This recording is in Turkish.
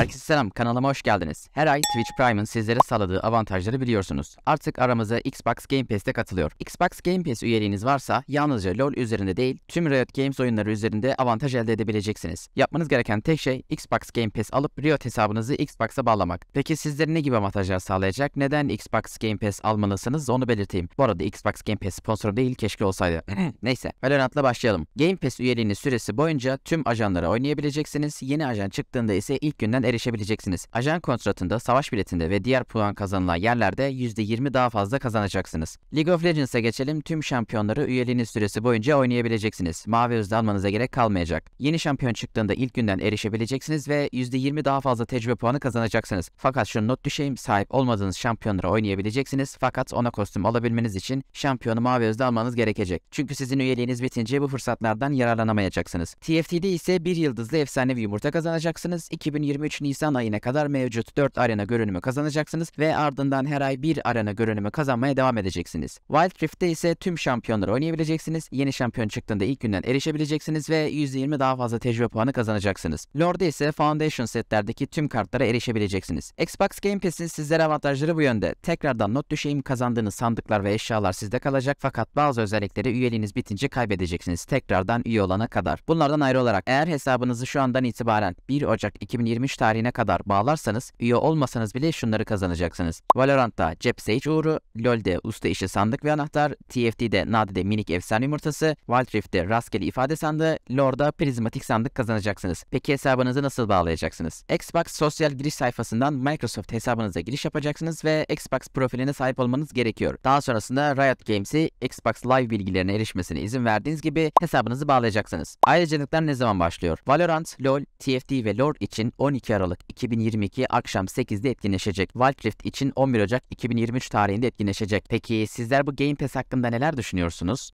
Herkese selam, kanalıma hoş geldiniz. Her ay Twitch Prime'ın sizlere sağladığı avantajları biliyorsunuz. Artık aramıza Xbox Game Pass'te katılıyor. Xbox Game Pass üyeliğiniz varsa yalnızca LoL üzerinde değil, tüm Riot Games oyunları üzerinde avantaj elde edebileceksiniz. Yapmanız gereken tek şey Xbox Game Pass alıp Riot hesabınızı Xbox'a bağlamak. Peki sizlere ne gibi avantajlar sağlayacak? Neden Xbox Game Pass almalısınız onu belirteyim. Bu arada Xbox Game Pass sponsoru değil keşke olsaydı. Neyse, Valorant'la başlayalım. Game Pass üyeliğiniz süresi boyunca tüm ajanlara oynayabileceksiniz. Yeni ajan çıktığında ise ilk günden erişebileceksiniz. Ajan kontratında, savaş biletinde ve diğer puan kazanılan yerlerde %20 daha fazla kazanacaksınız. League of Legends'e geçelim. Tüm şampiyonları üyeliğiniz süresi boyunca oynayabileceksiniz. Mavi hızlı almanıza gerek kalmayacak. Yeni şampiyon çıktığında ilk günden erişebileceksiniz ve %20 daha fazla tecrübe puanı kazanacaksınız. Fakat şu not düşeyim sahip olmadığınız şampiyonları oynayabileceksiniz fakat ona kostüm alabilmeniz için şampiyonu mavi hızlı almanız gerekecek. Çünkü sizin üyeliğiniz bitince bu fırsatlardan yararlanamayacaksınız. TFT'de ise bir yıldızlı efsanevi yumurta kazanacaksınız. 2023 Nisan ayına kadar mevcut 4 arena görünümü kazanacaksınız ve ardından her ay 1 arena görünümü kazanmaya devam edeceksiniz. Wild Rift'te ise tüm şampiyonları oynayabileceksiniz, yeni şampiyon çıktığında ilk günden erişebileceksiniz ve 120 daha fazla tecrübe puanı kazanacaksınız. Lord'da ise Foundation setlerdeki tüm kartlara erişebileceksiniz. Xbox Game Pass'in sizlere avantajları bu yönde. Tekrardan not düşeyim kazandığınız sandıklar ve eşyalar sizde kalacak fakat bazı özellikleri üyeliğiniz bitince kaybedeceksiniz tekrardan üye olana kadar. Bunlardan ayrı olarak eğer hesabınızı şu andan itibaren 1 Ocak 2023 tarihinde tarihine kadar bağlarsanız üye olmasanız bile şunları kazanacaksınız. Valorant'ta cep Sage uğuru, LoL'de usta İşi sandık ve anahtar, TFT'de Nadi'de minik efsane yumurtası, Wild Rift'te rastgele ifade sandığı, LoR'da prizmatik sandık kazanacaksınız. Peki hesabınızı nasıl bağlayacaksınız? Xbox sosyal giriş sayfasından Microsoft hesabınıza giriş yapacaksınız ve Xbox profiline sahip olmanız gerekiyor. Daha sonrasında Riot Games'i Xbox Live bilgilerine erişmesine izin verdiğiniz gibi hesabınızı bağlayacaksınız. Ayrıcalıklar ne zaman başlıyor? Valorant, LoL, TFT ve LoR için 12 Aralık 2022 akşam 8'de etkinleşecek. Valkrift için 11 Ocak 2023 tarihinde etkinleşecek. Peki sizler bu Game Pass hakkında neler düşünüyorsunuz?